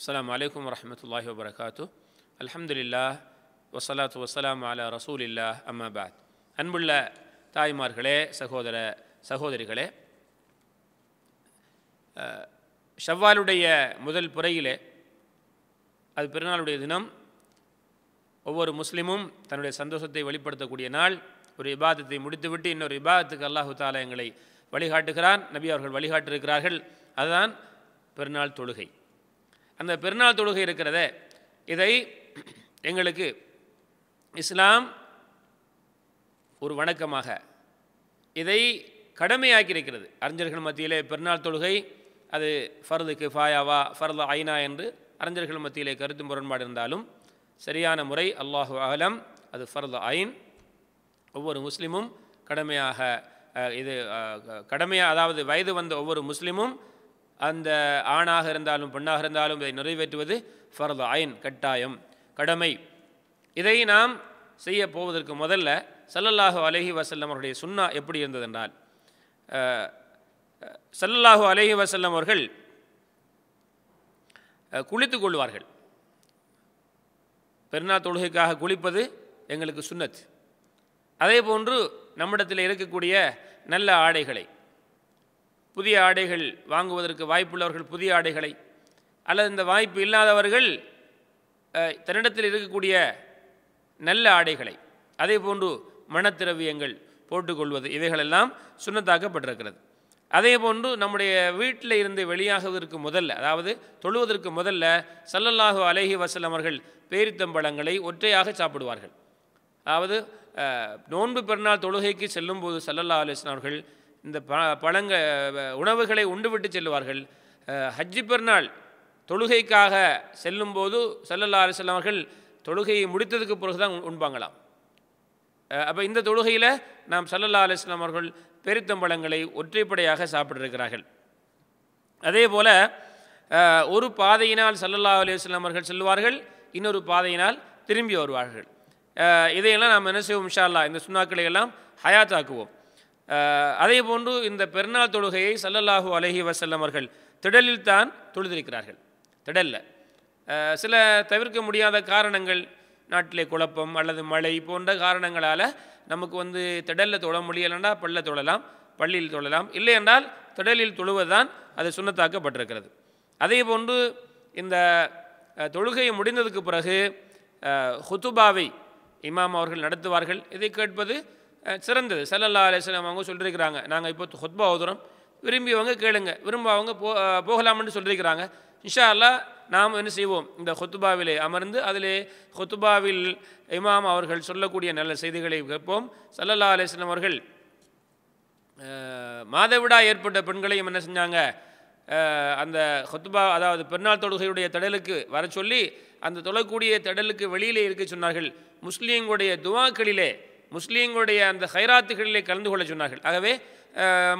அஸ்லாம் வலைக்கம் வரமத்துல்லாஹி வபரகாத்து அலமதுல்லா வசலாத்து வசலாம் அலா ரசூலில்லா அம்மாபாத் அன்புள்ள தாய்மார்களே சகோதர சகோதரிகளே ஷவ்வாலுடைய முதல் புறையிலே அது பெருநாளுடைய தினம் ஒவ்வொரு முஸ்லீமும் தன்னுடைய சந்தோஷத்தை வெளிப்படுத்தக்கூடிய நாள் ஒரு விபாதத்தை முடித்துவிட்டு இன்னொரு விவாதத்துக்கு அல்லாஹு தாலா எங்களை வழிகாட்டுகிறான் நபி அவர்கள் வழிகாட்டிருக்கிறார்கள் அதுதான் பெருநாள் தொழுகை அந்த பெருநாள் தொழுகை இருக்கிறத இதை எங்களுக்கு இஸ்லாம் ஒரு வணக்கமாக இதை கடமையாக்கியிருக்கிறது அறிஞர்கள் மத்தியிலே பெருநாள் தொழுகை அது ஃபரது கிஃபாயாவா ஃபரது ஐனா என்று அறிஞர்கள் மத்தியிலே கருத்து முரண்பாடு இருந்தாலும் சரியான முறை அல்லாஹு அகலம் அது ஃபரது ஐன் ஒவ்வொரு முஸ்லீமும் கடமையாக இது கடமையாக அதாவது வயது வந்த ஒவ்வொரு முஸ்லீமும் அந்த ஆணாக இருந்தாலும் பெண்ணாக இருந்தாலும் இதை நிறைவேற்றுவது ஃபர்து ஐன் கட்டாயம் கடமை இதை நாம் செய்ய போவதற்கு முதல்ல சல்லல்லாஹு அலஹி வசல்லம் அவருடைய சுண்ணா எப்படி இருந்ததென்றால் சல்லல்லாஹு அலஹி வசல்லம் அவர்கள் குளித்து கொள்வார்கள் பெருநா தொழுகைக்காக குளிப்பது எங்களுக்கு சுன்னத் அதே போன்று நம்மிடத்தில் இருக்கக்கூடிய நல்ல ஆடைகளை புதிய ஆடைகள் வாங்குவதற்கு வாய்ப்புள்ளவர்கள் புதிய ஆடைகளை அல்லது இந்த வாய்ப்பு இல்லாதவர்கள் தன்னிடத்தில் இருக்கக்கூடிய நல்ல ஆடைகளை அதே போன்று மனத்திரவியங்கள் போட்டுக்கொள்வது இவைகளெல்லாம் சுண்ணத்தாக்கப்பட்டிருக்கிறது அதே போன்று நம்முடைய வீட்டில் இருந்து வெளியாகுவதற்கு முதல்ல அதாவது தொழுவதற்கு முதல்ல சல்லல்லாஹு அலேஹி வசலம் அவர்கள் பேரித்தம்பழங்களை ஒற்றையாக சாப்பிடுவார்கள் அதாவது நோன்பு பெருநாள் தொழுகைக்கு செல்லும்போது சல்லல்லா அலுவலாம் அவர்கள் இந்த ப பழங்க உணவுகளை உண்டுவிட்டு செல்லுவார்கள் ஹஜ்ஜி பெருநாள் தொழுகைக்காக செல்லும்போது சல்லல்லா அலிஸ்லாம் அவர்கள் தொழுகையை முடித்ததுக்கு பிறகு தான் உண்பாங்களாம் அப்போ இந்த தொழுகையில் நாம் சல்லல்லா அலிஸ்லாம் அவர்கள் பெருத்தம்பழங்களை ஒற்றைப்படையாக சாப்பிட்டிருக்கிறார்கள் அதே போல் ஒரு பாதையினால் சல்லல்லா அலுவலாம் அவர்கள் செல்வார்கள் இன்னொரு பாதையினால் திரும்பி வருவார்கள் இதையெல்லாம் நாம் என்ன செய்வோம் இன்ஷால்லா இந்த சுண்ணாக்களை எல்லாம் ஹயாத்தாக்குவோம் அதே போன்று இந்த பெருநாள் தொழுகையை சல்லல்லாஹூ அலஹி வசல்லமர்கள் திடலில் தான் தொழுதிருக்கிறார்கள் திடலில் சில தவிர்க்க முடியாத காரணங்கள் நாட்டிலே குழப்பம் அல்லது மழை போன்ற காரணங்களால் நமக்கு வந்து திடலில் தொழ முடியலைன்னா பள்ள தொழலாம் பள்ளியில் தொழலாம் இல்லை என்றால் திடலில் தொழுவதுதான் அது சுண்ணத்தாக்கப்பட்டிருக்கிறது அதே போன்று இந்த தொழுகை முடிந்ததுக்கு பிறகு ஹுத்துபாவை இமாம் அவர்கள் நடத்துவார்கள் இதை கேட்பது சிறந்தது சல்லல்லா அலிஸ்லாம் அவங்க சொல்லியிருக்கிறாங்க நாங்கள் இப்போ ஹொத்பா ஓதுறோம் விரும்பியவங்க கேளுங்க விரும்பவங்க போ போகலாம்னு சொல்லியிருக்கிறாங்க இன்ஷா அல்லா நாம் என்ன செய்வோம் இந்த ஹொத்துபாவிலே அமர்ந்து அதிலே ஹொத்துபாவில் இமாம் அவர்கள் சொல்லக்கூடிய நல்ல செய்திகளை கேட்போம் சல்லல்லா அலிஸ்லாம் அவர்கள் மாதவிடா ஏற்பட்ட பெண்களையும் என்ன செஞ்சாங்க அந்த ஹொத்துபா அதாவது பெருநாள் தொழுகையுடைய திடலுக்கு வர சொல்லி அந்த தொழக்கூடிய திடலுக்கு வெளியிலே இருக்க சொன்னார்கள் முஸ்லீம்களுடைய துவாக்களிலே முஸ்லீம்களுடைய அந்த ஹைராத்துகளிலே கலந்து கொள்ள சொன்னார்கள் ஆகவே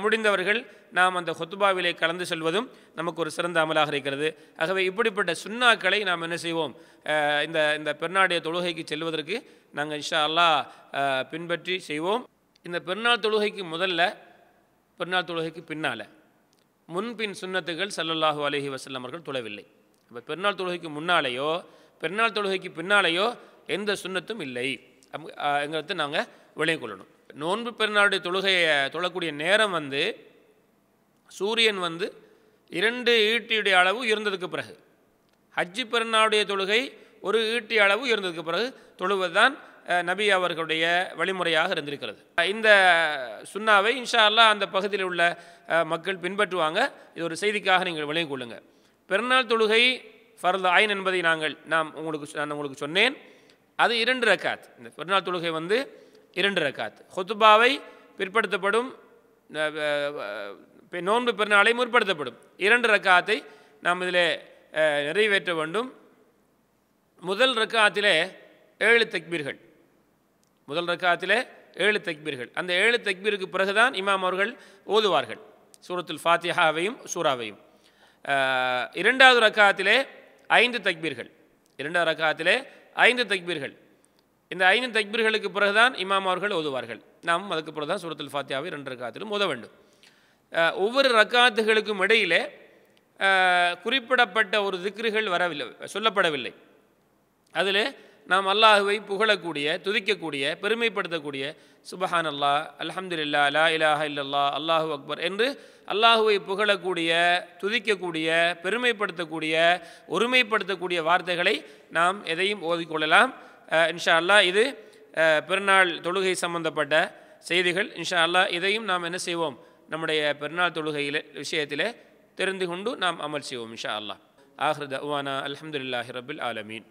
முடிந்தவர்கள் நாம் அந்த ஹொத்துபாவிலே கலந்து செல்வதும் நமக்கு ஒரு சிறந்த அமலாக இருக்கிறது ஆகவே இப்படிப்பட்ட சுண்ணாக்களை நாம் என்ன செய்வோம் இந்த இந்த பெருநாடைய தொழுகைக்கு செல்வதற்கு நாங்கள் இன்ஷா அல்லா பின்பற்றி செய்வோம் இந்த பெருநாள் தொழுகைக்கு முதல்ல பெருநாள் தொழுகைக்கு பின்னால் முன்பின் சுண்ணத்துகள் சல்லல்லாஹு அலஹி வசல்லம் அவர்கள் தொழவில்லை இப்போ பெருநாள் தொழுகைக்கு முன்னாலேயோ பெருநாள் தொழுகைக்கு பின்னாலேயோ எந்த சுண்ணத்தும் இல்லை எங்கிறது நாங்கள் விளைய கொள்ளணும் நோன்பு பெருநாளுடைய தொழுகையை தொழக்கூடிய நேரம் வந்து சூரியன் வந்து இரண்டு ஈட்டியுடைய அளவு இருந்ததுக்கு பிறகு ஹஜ்ஜி பெருநாளுடைய தொழுகை ஒரு ஈட்டி அளவு இருந்ததுக்கு பிறகு தொழுவதுதான் நபி அவர்களுடைய வழிமுறையாக இருந்திருக்கிறது இந்த சுண்ணாவை இன்ஷா அல்லா அந்த பகுதியில் உள்ள மக்கள் பின்பற்றுவாங்க இது ஒரு செய்திக்காக நீங்கள் விளங்கிக் கொள்ளுங்கள் பெருநாள் தொழுகை ஃபர்த ஆயின் என்பதை நாங்கள் நாம் உங்களுக்கு நான் உங்களுக்கு சொன்னேன் அது இரண்டு ரக்காத் இந்த பெருநாள் தொழுகை வந்து இரண்டு ரக்காத் ஹொத்துபாவை பிற்படுத்தப்படும் நோன்பு பெருநாளை முற்படுத்தப்படும் இரண்டு ரக்காத்தை நாம் இதில் நிறைவேற்ற வேண்டும் முதல் ரக்காத்திலே ஏழு தக்பீர்கள் முதல் ரக்காத்திலே ஏழு தக்பீர்கள் அந்த ஏழு தக்பீருக்கு பிறகுதான் இமாம் அவர்கள் ஓதுவார்கள் சூரத்துல் ஃபாத்தியாவையும் சூறாவையும் இரண்டாவது ரக்காத்திலே ஐந்து தக்பீர்கள் இரண்டாவது ரக்காத்திலே ஐந்து தக்பீர்கள் இந்த ஐந்து தக்பீர்களுக்கு பிறகுதான் இமாம் அவர்கள் ஓதுவார்கள் நாம் அதுக்கு பிறகு தான் சூரத்துல் ஃபாத்தியாவை ரெண்டு ரக்காத்திலும் ஓத வேண்டும் ஒவ்வொரு ரக்காத்துகளுக்கும் இடையிலே குறிப்பிடப்பட்ட ஒரு திக்ருகள் வரவில்லை சொல்லப்படவில்லை அதில் நாம் அல்லாஹுவை புகழக்கூடிய துதிக்கக்கூடிய பெருமைப்படுத்தக்கூடிய சுபஹான் அல்லா அலமதுல்லா அலா இலாஹ இல்லல்லா அல்லாஹூ அக்பர் என்று அல்லாஹுவை புகழக்கூடிய துதிக்கக்கூடிய பெருமைப்படுத்தக்கூடிய ஒருமைப்படுத்தக்கூடிய வார்த்தைகளை நாம் எதையும் ஓதிக்கொள்ளலாம் இன்ஷா அல்லா இது பெருநாள் தொழுகை சம்பந்தப்பட்ட செய்திகள் இன்ஷா அல்லா இதையும் நாம் என்ன செய்வோம் நம்முடைய பெருநாள் தொழுகையில் விஷயத்தில் தெரிந்து கொண்டு நாம் அமல் செய்வோம் இன்ஷா அல்லா ஆஹ்ரத் அவானா அலமதுல்லாஹி ரபுல் ஆலமீன்